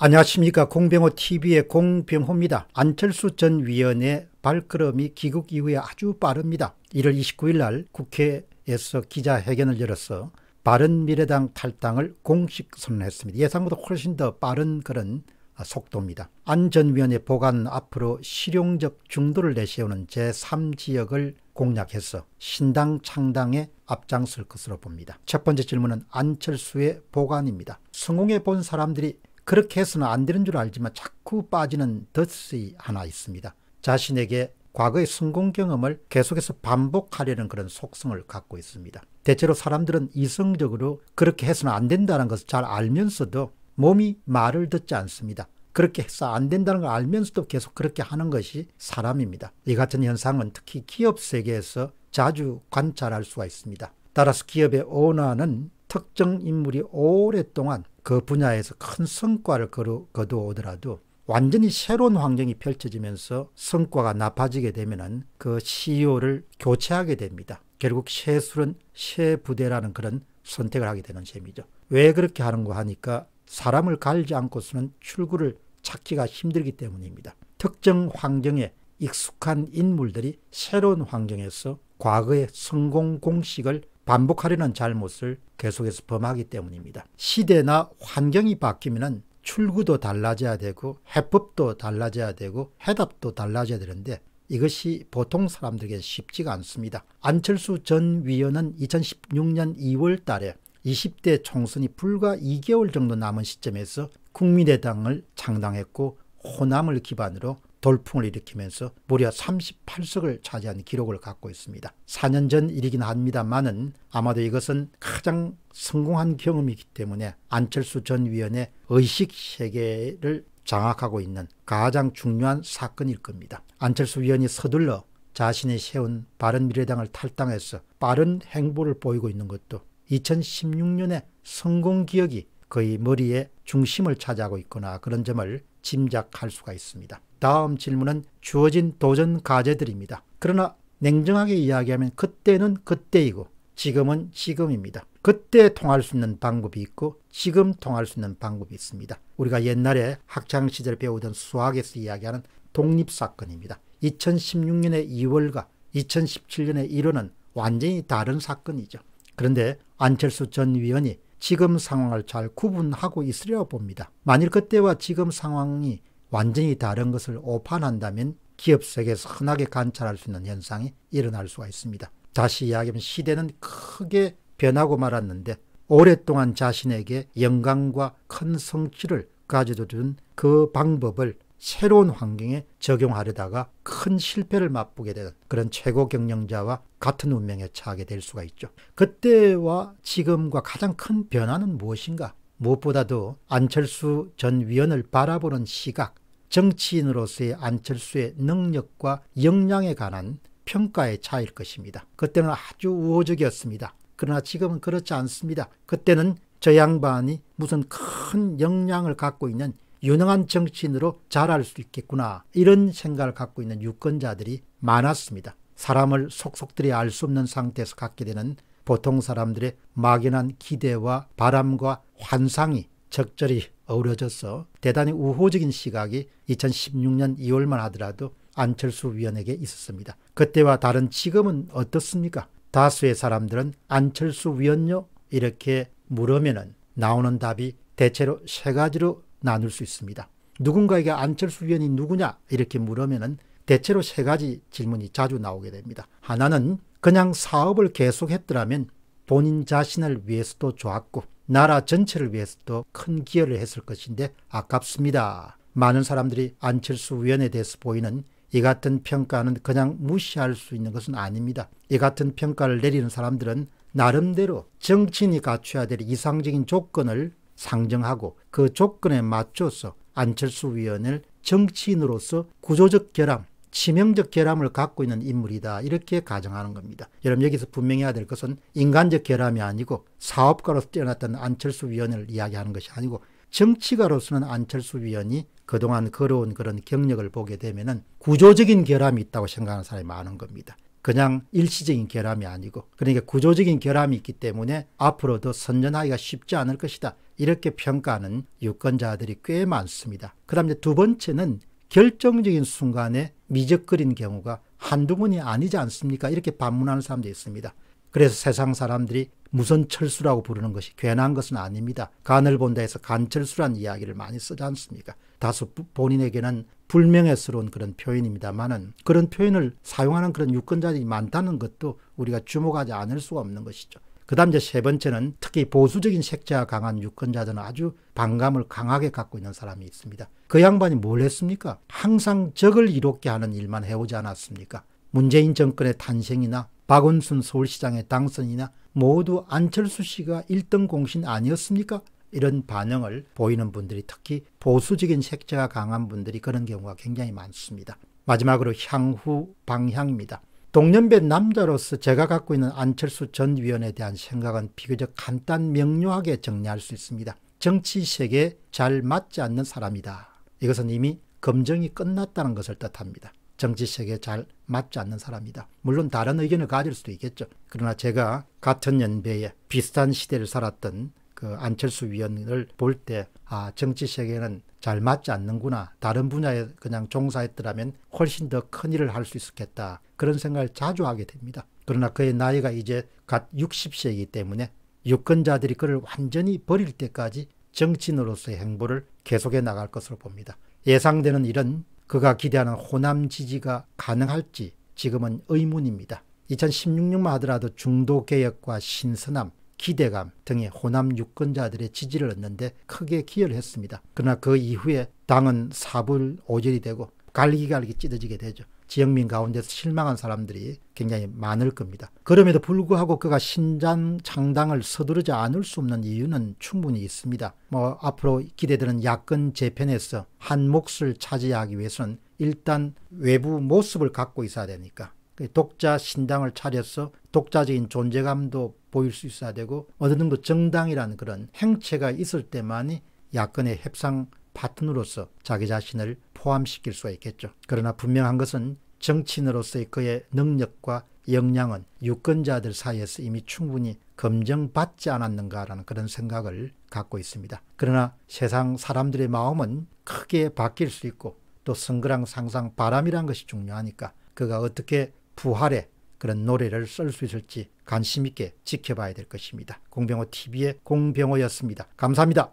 안녕하십니까 공병호 TV의 공병호입니다. 안철수 전 위원의 발걸음이 귀국 이후에 아주 빠릅니다. 1월 29일 날 국회에서 기자회견을 열어서 바른미래당 탈당을 공식 선언했습니다. 예상보다 훨씬 더 빠른 그런 속도입니다. 안전 위원의 보관 앞으로 실용적 중도를 내세우는 제3지역을 공략해서 신당 창당에 앞장설 것으로 봅니다. 첫 번째 질문은 안철수의 보관입니다. 성공해 본 사람들이 그렇게 해서는 안 되는 줄 알지만 자꾸 빠지는 덫이 하나 있습니다. 자신에게 과거의 성공 경험을 계속해서 반복하려는 그런 속성을 갖고 있습니다. 대체로 사람들은 이성적으로 그렇게 해서는 안 된다는 것을 잘 알면서도 몸이 말을 듣지 않습니다. 그렇게 해서 안 된다는 걸 알면서도 계속 그렇게 하는 것이 사람입니다. 이 같은 현상은 특히 기업 세계에서 자주 관찰할 수가 있습니다. 따라서 기업의 오너는 특정 인물이 오랫동안 그 분야에서 큰 성과를 거두어 오더라도 완전히 새로운 환경이 펼쳐지면서 성과가 나빠지게 되면그 CEO를 교체하게 됩니다. 결국 새술은 새 부대라는 그런 선택을 하게 되는 셈이죠. 왜 그렇게 하는가 하니까 사람을 갈지 않고서는 출구를 찾기가 힘들기 때문입니다. 특정 환경에 익숙한 인물들이 새로운 환경에서 과거의 성공 공식을 반복하려는 잘못을 계속해서 범하기 때문입니다. 시대나 환경이 바뀌면 출구도 달라져야 되고 해법도 달라져야 되고 해답도 달라져야 되는데 이것이 보통 사람들에게 쉽지가 않습니다. 안철수 전 위원은 2016년 2월 달에 20대 총선이 불과 2개월 정도 남은 시점에서 국민의당을 창당했고 호남을 기반으로 돌풍을 일으키면서 무려 38석을 차지한 기록을 갖고 있습니다. 4년 전 일이긴 합니다만은 아마도 이것은 가장 성공한 경험이기 때문에 안철수 전 위원의 의식 세계를 장악하고 있는 가장 중요한 사건일 겁니다. 안철수 위원이 서둘러 자신이 세운 바른미래당을 탈당해서 빠른 행보를 보이고 있는 것도 2016년의 성공 기억이 거의 머리에 중심을 차지하고 있거나 그런 점을 짐작할 수가 있습니다. 다음 질문은 주어진 도전 과제들입니다. 그러나 냉정하게 이야기하면 그때는 그때이고 지금은 지금입니다. 그때 통할 수 있는 방법이 있고 지금 통할 수 있는 방법이 있습니다. 우리가 옛날에 학창시절 배우던 수학에서 이야기하는 독립사건입니다. 2016년의 2월과 2017년의 1월은 완전히 다른 사건이죠. 그런데 안철수 전 위원이 지금 상황을 잘 구분하고 있으려 봅니다. 만일 그때와 지금 상황이 완전히 다른 것을 오판한다면 기업 세계에서 흔하게 관찰할 수 있는 현상이 일어날 수가 있습니다. 다시 이야기하면 시대는 크게 변하고 말았는데 오랫동안 자신에게 영광과 큰 성취를 가져다 준 그 방법을 새로운 환경에 적용하려다가 큰 실패를 맛보게 되는 그런 최고 경영자와 같은 운명에 처하게 될 수가 있죠. 그때와 지금과 가장 큰 변화는 무엇인가? 무엇보다도 안철수 전 위원을 바라보는 시각, 정치인으로서의 안철수의 능력과 역량에 관한 평가의 차이일 것입니다. 그때는 아주 우호적이었습니다. 그러나 지금은 그렇지 않습니다. 그때는 저 양반이 무슨 큰 역량을 갖고 있는 유능한 정치인으로 자랄 수 있겠구나 이런 생각을 갖고 있는 유권자들이 많았습니다. 사람을 속속들이 알 수 없는 상태에서 갖게 되는 보통 사람들의 막연한 기대와 바람과 환상이 적절히 어우러져서 대단히 우호적인 시각이 2016년 2월만 하더라도 안철수 위원에게 있었습니다. 그때와 다른 지금은 어떻습니까? 다수의 사람들은 안철수 위원요? 이렇게 물으면 나오는 답이 대체로 세 가지로 나눌 수 있습니다. 누군가에게 안철수 위원이 누구냐 이렇게 물으면 대체로 세 가지 질문이 자주 나오게 됩니다. 하나는 그냥 사업을 계속했더라면 본인 자신을 위해서도 좋았고 나라 전체를 위해서도 큰 기여를 했을 것인데 아깝습니다. 많은 사람들이 안철수 위원에 대해서 보이는 이 같은 평가는 그냥 무시할 수 있는 것은 아닙니다. 이 같은 평가를 내리는 사람들은 나름대로 정치인이 갖춰야 될 이상적인 조건을 상정하고 그 조건에 맞춰서 안철수 위원을 정치인으로서 구조적 결함, 치명적 결함을 갖고 있는 인물이다 이렇게 가정하는 겁니다. 여러분 여기서 분명히 해야 될 것은 인간적 결함이 아니고 사업가로서 뛰어났던 안철수 위원을 이야기하는 것이 아니고 정치가로서는 안철수 위원이 그동안 걸어온 그런 경력을 보게 되면 구조적인 결함이 있다고 생각하는 사람이 많은 겁니다. 그냥 일시적인 결함이 아니고 그러니까 구조적인 결함이 있기 때문에 앞으로도 선전하기가 쉽지 않을 것이다. 이렇게 평가하는 유권자들이 꽤 많습니다. 그 다음에 두 번째는 결정적인 순간에 미적거린 경우가 한두 번이 아니지 않습니까? 이렇게 반문하는 사람도 있습니다. 그래서 세상 사람들이 무선 철수라고 부르는 것이 괜한 것은 아닙니다. 간을 본다 해서 간철수란 이야기를 많이 쓰지 않습니까? 다소 본인에게는 불명예스러운 그런 표현입니다만은 그런 표현을 사용하는 그런 유권자들이 많다는 것도 우리가 주목하지 않을 수가 없는 것이죠. 그 다음 이제 세 번째는 특히 보수적인 색채가 강한 유권자들은 아주 반감을 강하게 갖고 있는 사람이 있습니다. 그 양반이 뭘 했습니까? 항상 적을 이롭게 하는 일만 해오지 않았습니까? 문재인 정권의 탄생이나 박원순 서울시장의 당선이나 모두 안철수 씨가 1등 공신 아니었습니까? 이런 반응을 보이는 분들이 특히 보수적인 색채가 강한 분들이 그런 경우가 굉장히 많습니다. 마지막으로 향후 방향입니다. 동년배 남자로서 제가 갖고 있는 안철수 전 위원에 대한 생각은 비교적 간단 명료하게 정리할 수 있습니다. 정치 세계에 잘 맞지 않는 사람이다. 이것은 이미 검증이 끝났다는 것을 뜻합니다. 정치 세계에 잘 맞지 않는 사람이다. 물론 다른 의견을 가질 수도 있겠죠. 그러나 제가 같은 연배에 비슷한 시대를 살았던 그 안철수 위원을 볼 때 아, 정치 세계는 잘 맞지 않는구나. 다른 분야에 그냥 종사했더라면 훨씬 더 큰 일을 할 수 있었겠다. 그런 생각을 자주 하게 됩니다. 그러나 그의 나이가 이제 갓 60세이기 때문에 유권자들이 그를 완전히 버릴 때까지 정치인으로서의 행보를 계속해 나갈 것으로 봅니다. 예상되는 일은 그가 기대하는 호남 지지가 가능할지 지금은 의문입니다. 2016년만 하더라도 중도개혁과 신선함, 기대감 등의 호남 유권자들의 지지를 얻는데 크게 기여를 했습니다. 그러나 그 이후에 당은 사불오절이 되고 갈기갈기 찢어지게 되죠. 지역민 가운데서 실망한 사람들이 굉장히 많을 겁니다. 그럼에도 불구하고 그가 신장 창당을 서두르지 않을 수 없는 이유는 충분히 있습니다. 뭐 앞으로 기대되는 야권 재편에서 한 몫을 차지하기 위해서는 일단 외부 모습을 갖고 있어야 되니까 그 독자 신당을 차려서 독자적인 존재감도 보일 수 있어야 되고 어느 정도 정당이라는 그런 행체가 있을 때만이 야권의 협상 파트너로서 자기 자신을 포함시킬 수가 있겠죠. 그러나 분명한 것은 정치인으로서의 그의 능력과 역량은 유권자들 사이에서 이미 충분히 검증받지 않았는가라는 그런 생각을 갖고 있습니다. 그러나 세상 사람들의 마음은 크게 바뀔 수 있고 또 선거랑 상상 바람이란 것이 중요하니까 그가 어떻게 부활의 그런 노래를 쓸 수 있을지 관심 있게 지켜봐야 될 것입니다. 공병호 TV의 공병호였습니다. 감사합니다.